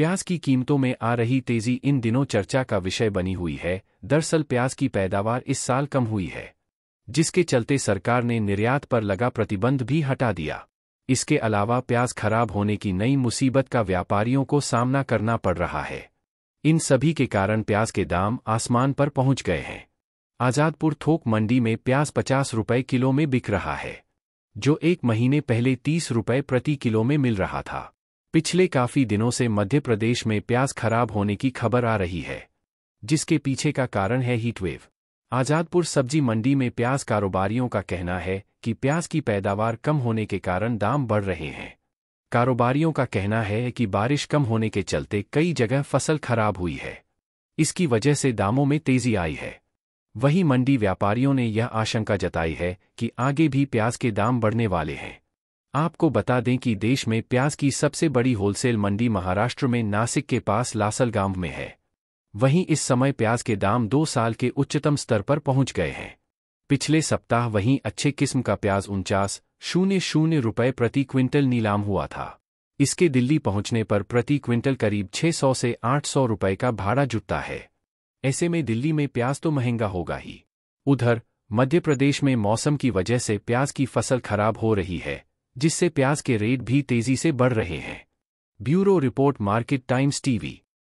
प्याज की कीमतों में आ रही तेजी इन दिनों चर्चा का विषय बनी हुई है दरअसल प्याज की पैदावार इस साल कम हुई है जिसके चलते सरकार ने निर्यात पर लगा प्रतिबंध भी हटा दिया इसके अलावा प्याज खराब होने की नई मुसीबत का व्यापारियों को सामना करना पड़ रहा है इन सभी के कारण प्याज के दाम आसमान पर पहुंच गए हैं आज़ादपुर थोक मंडी में प्याज पचास रुपये किलो में बिक रहा है जो एक महीने पहले तीस रुपये प्रति किलो में मिल रहा था पिछले काफी दिनों से मध्य प्रदेश में प्याज खराब होने की खबर आ रही है जिसके पीछे का कारण है हीटवेव आज़ादपुर सब्जी मंडी में प्याज कारोबारियों का कहना है कि प्याज की पैदावार कम होने के कारण दाम बढ़ रहे हैं कारोबारियों का कहना है कि बारिश कम होने के चलते कई जगह फसल खराब हुई है इसकी वजह से दामों में तेजी आई है वहीं मंडी व्यापारियों ने यह आशंका जताई है कि आगे भी प्याज के दाम बढ़ने वाले हैं आपको बता दें कि देश में प्याज की सबसे बड़ी होलसेल मंडी महाराष्ट्र में नासिक के पास लासलगांव में है वहीं इस समय प्याज के दाम दो साल के उच्चतम स्तर पर पहुंच गए हैं पिछले सप्ताह वहीं अच्छे किस्म का प्याज उनचास शून्य शून्य रुपये प्रति क्विंटल नीलाम हुआ था इसके दिल्ली पहुंचने पर प्रति क्विंटल करीब 600 से 800 रुपये का भाड़ा जुटता है ऐसे में दिल्ली में प्याज तो महंगा होगा ही उधर मध्य प्रदेश में मौसम की वजह से प्याज की फसल खराब हो रही है जिससे प्याज के रेट भी तेजी से बढ़ रहे हैं bureau report market times TV